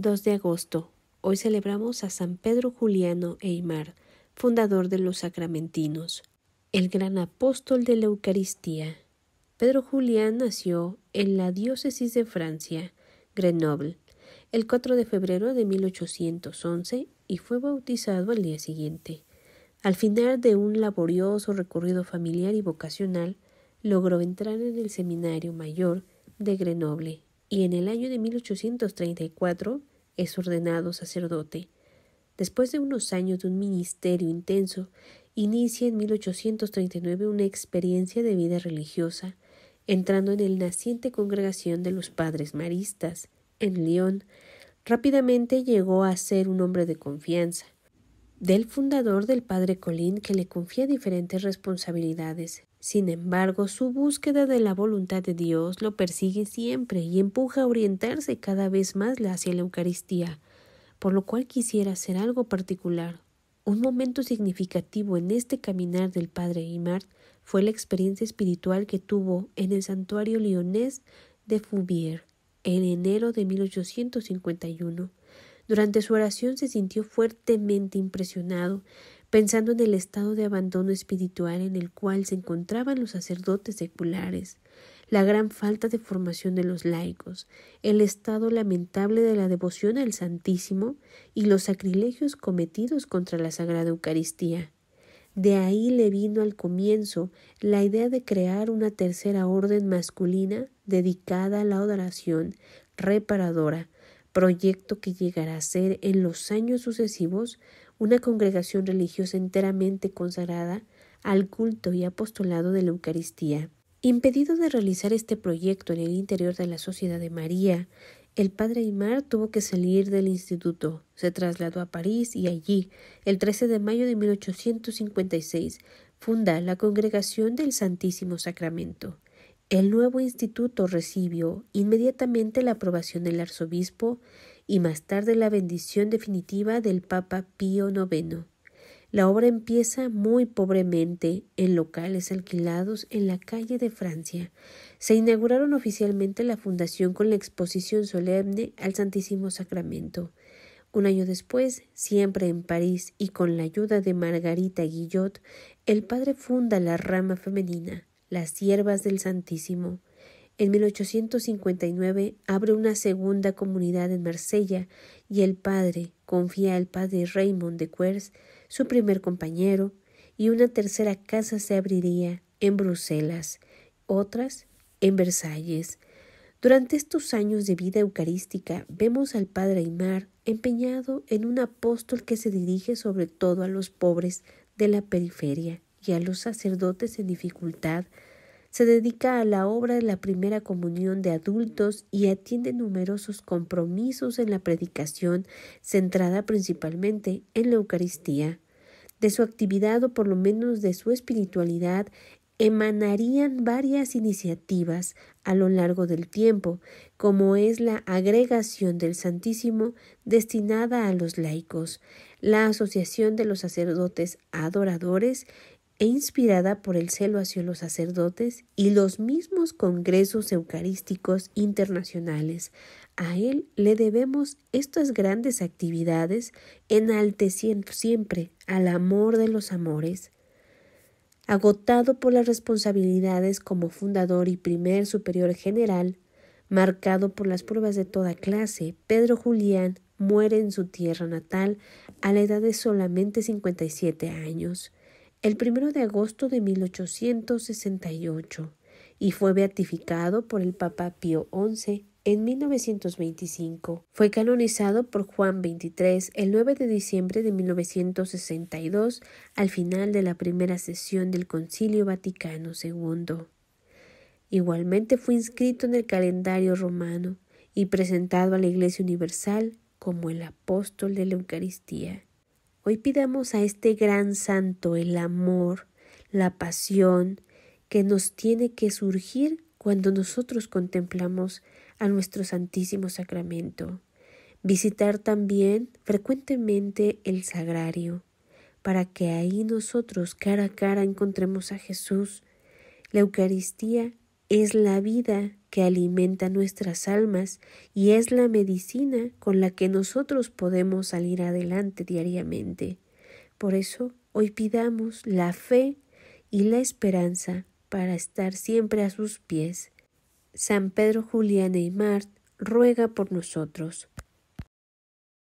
2 de agosto. Hoy celebramos a San Pedro Juliano Eymar, fundador de los sacramentinos, el gran apóstol de la Eucaristía. Pedro Julián nació en la diócesis de Francia, Grenoble, el 4 de febrero de 1811 y fue bautizado al día siguiente. Al final de un laborioso recorrido familiar y vocacional, logró entrar en el Seminario Mayor de Grenoble y en el año de 1834 es ordenado sacerdote. Después de unos años de un ministerio intenso, inicia en 1839 una experiencia de vida religiosa, entrando en el naciente congregación de los padres maristas, en León, rápidamente llegó a ser un hombre de confianza del fundador del padre Colín que le confía diferentes responsabilidades, sin embargo, su búsqueda de la voluntad de Dios lo persigue siempre y empuja a orientarse cada vez más hacia la Eucaristía, por lo cual quisiera hacer algo particular. Un momento significativo en este caminar del padre Imart fue la experiencia espiritual que tuvo en el santuario leonés de Fouvier en enero de 1851. Durante su oración se sintió fuertemente impresionado pensando en el estado de abandono espiritual en el cual se encontraban los sacerdotes seculares, la gran falta de formación de los laicos, el estado lamentable de la devoción al Santísimo y los sacrilegios cometidos contra la Sagrada Eucaristía. De ahí le vino al comienzo la idea de crear una tercera orden masculina dedicada a la adoración reparadora, proyecto que llegará a ser en los años sucesivos una congregación religiosa enteramente consagrada al culto y apostolado de la Eucaristía. Impedido de realizar este proyecto en el interior de la Sociedad de María, el padre Aymar tuvo que salir del instituto. Se trasladó a París y allí, el 13 de mayo de 1856, funda la Congregación del Santísimo Sacramento. El nuevo instituto recibió inmediatamente la aprobación del arzobispo y más tarde la bendición definitiva del Papa Pío IX. La obra empieza muy pobremente en locales alquilados en la calle de Francia. Se inauguraron oficialmente la fundación con la exposición solemne al Santísimo Sacramento. Un año después, siempre en París y con la ayuda de Margarita Guillot, el padre funda la rama femenina, las siervas del Santísimo. En 1859 abre una segunda comunidad en Marsella y el padre confía al padre Raymond de Quers, su primer compañero, y una tercera casa se abriría en Bruselas, otras en Versalles. Durante estos años de vida eucarística vemos al padre Aymar empeñado en un apóstol que se dirige sobre todo a los pobres de la periferia y a los sacerdotes en dificultad, se dedica a la obra de la primera comunión de adultos y atiende numerosos compromisos en la predicación, centrada principalmente en la Eucaristía. De su actividad o por lo menos de su espiritualidad emanarían varias iniciativas a lo largo del tiempo, como es la agregación del Santísimo destinada a los laicos, la asociación de los sacerdotes adoradores e inspirada por el celo hacia los sacerdotes y los mismos congresos eucarísticos internacionales. A él le debemos estas grandes actividades, enalteciendo siempre al amor de los amores. Agotado por las responsabilidades como fundador y primer superior general, marcado por las pruebas de toda clase, Pedro Julián muere en su tierra natal a la edad de solamente 57 años el primero de agosto de 1868 y fue beatificado por el Papa Pío XI en 1925. Fue canonizado por Juan XXIII el 9 de diciembre de 1962 al final de la primera sesión del Concilio Vaticano II. Igualmente fue inscrito en el calendario romano y presentado a la Iglesia Universal como el apóstol de la Eucaristía. Hoy pidamos a este gran santo el amor, la pasión que nos tiene que surgir cuando nosotros contemplamos a nuestro Santísimo Sacramento. Visitar también frecuentemente el sagrario, para que ahí nosotros cara a cara encontremos a Jesús. La Eucaristía es la vida que alimenta nuestras almas y es la medicina con la que nosotros podemos salir adelante diariamente. Por eso hoy pidamos la fe y la esperanza para estar siempre a sus pies. San Pedro Julián Neymar ruega por nosotros.